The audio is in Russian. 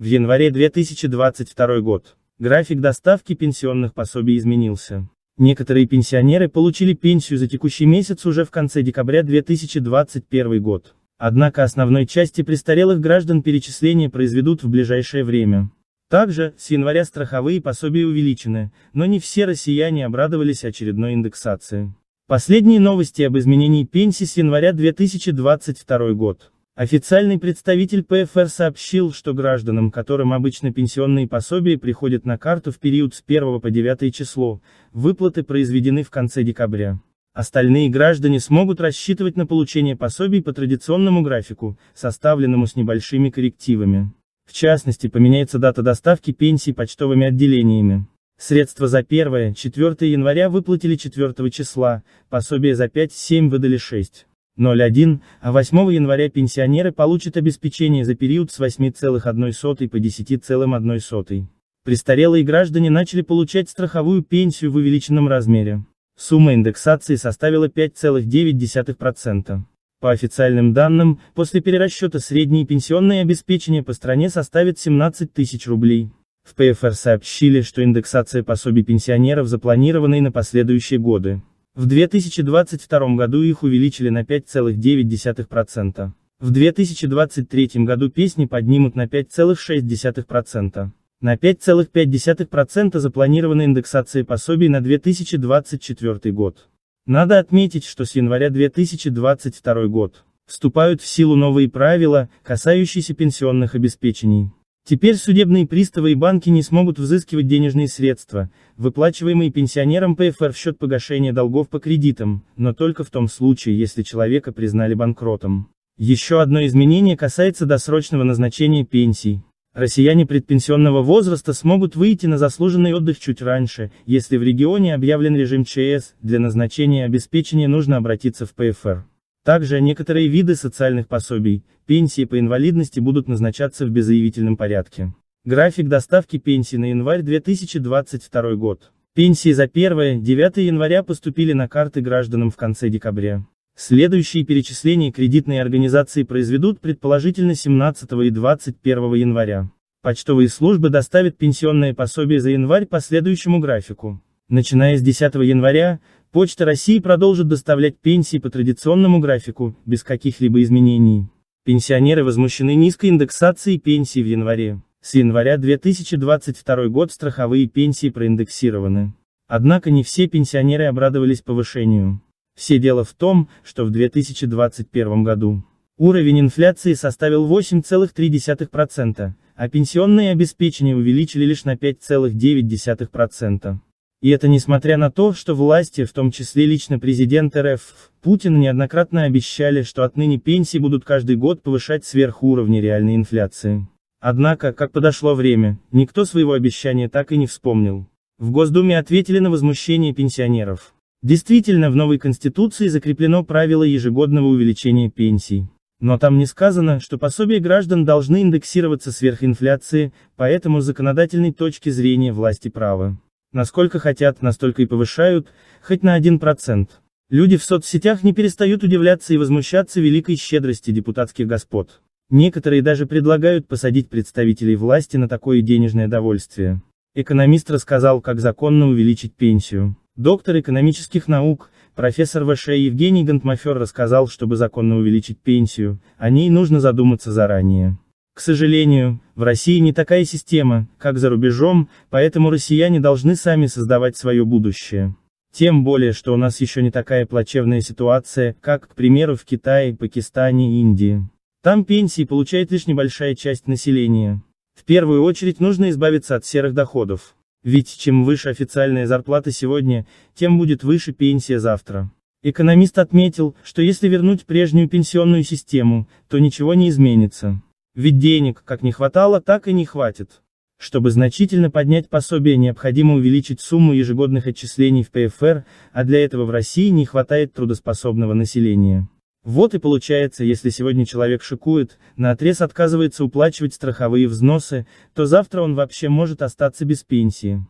В январе 2022 год. График доставки пенсионных пособий изменился. Некоторые пенсионеры получили пенсию за текущий месяц уже в конце декабря 2021 год. Однако основной части престарелых граждан перечисления произведут в ближайшее время. Также, с января страховые пособия увеличены, но не все россияне обрадовались очередной индексации. Последние новости об изменении пенсии с января 2022 год. Официальный представитель ПФР сообщил, что гражданам, которым обычно пенсионные пособия приходят на карту в период с 1 по 9 число, выплаты произведены в конце декабря. Остальные граждане смогут рассчитывать на получение пособий по традиционному графику, составленному с небольшими коррективами. В частности, поменяется дата доставки пенсий почтовыми отделениями. Средства за 1, 4 января выплатили 4 числа, пособие за 5, 7 выдали 6. 0,1, а 8 января пенсионеры получат обеспечение за период с 8,1 по 10,1. Престарелые граждане начали получать страховую пенсию в увеличенном размере. Сумма индексации составила 5,9%. По официальным данным, после перерасчета среднее пенсионное обеспечение по стране составит 17 тысяч рублей. В ПФР сообщили, что индексация пособий пенсионеров запланированной на последующие годы. В 2022 году их увеличили на 5,9%. В 2023 году песни поднимут на 5,6%. На 5,5% запланирована индексация пособий на 2024 год. Надо отметить, что с января 2022 год вступают в силу новые правила, касающиеся пенсионных обеспечений. Теперь судебные приставы и банки не смогут взыскивать денежные средства, выплачиваемые пенсионерам ПФР в счет погашения долгов по кредитам, но только в том случае, если человека признали банкротом. Еще одно изменение касается досрочного назначения пенсий. Россияне предпенсионного возраста смогут выйти на заслуженный отдых чуть раньше, если в регионе объявлен режим ЧС, для назначения обеспечения нужно обратиться в ПФР. Также некоторые виды социальных пособий, пенсии по инвалидности будут назначаться в беззаявительном порядке. График доставки пенсий на январь 2022 год. Пенсии за 1, 9 января поступили на карты гражданам в конце декабря. Следующие перечисления кредитные организации произведут предположительно 17 и 21 января. Почтовые службы доставят пенсионное пособие за январь по следующему графику. Начиная с 10 января, Почта России продолжит доставлять пенсии по традиционному графику, без каких-либо изменений. Пенсионеры возмущены низкой индексацией пенсий в январе. С января 2022 год страховые пенсии проиндексированы. Однако не все пенсионеры обрадовались повышению. Все дело в том, что в 2021 году уровень инфляции составил 8,3%, а пенсионные обеспечения увеличили лишь на 5,9%. И это несмотря на то, что власти, в том числе лично президент РФ, Путин неоднократно обещали, что отныне пенсии будут каждый год повышать сверх уровня реальной инфляции. Однако, как подошло время, никто своего обещания так и не вспомнил. В Госдуме ответили на возмущение пенсионеров. Действительно, в новой Конституции закреплено правило ежегодного увеличения пенсий. Но там не сказано, что пособия граждан должны индексироваться сверх инфляции, поэтому с законодательной точки зрения власти правы. Насколько хотят, настолько и повышают, хоть на 1%. Люди в соцсетях не перестают удивляться и возмущаться великой щедрости депутатских господ. Некоторые даже предлагают посадить представителей власти на такое денежное довольствие. Экономист рассказал, как законно увеличить пенсию. Доктор экономических наук, профессор ВШ Евгений Гантмафер рассказал, чтобы законно увеличить пенсию, о ней нужно задуматься заранее. К сожалению, в России не такая система, как за рубежом, поэтому россияне должны сами создавать свое будущее. Тем более, что у нас еще не такая плачевная ситуация, как, к примеру, в Китае, Пакистане Индии. Там пенсии получает лишь небольшая часть населения. В первую очередь нужно избавиться от серых доходов. Ведь чем выше официальная зарплата сегодня, тем будет выше пенсия завтра. Экономист отметил, что если вернуть прежнюю пенсионную систему, то ничего не изменится. Ведь денег, как не хватало, так и не хватит. Чтобы значительно поднять пособие, необходимо увеличить сумму ежегодных отчислений в ПФР, а для этого в России не хватает трудоспособного населения. Вот и получается, если сегодня человек шикует, на отрез отказывается уплачивать страховые взносы, то завтра он вообще может остаться без пенсии.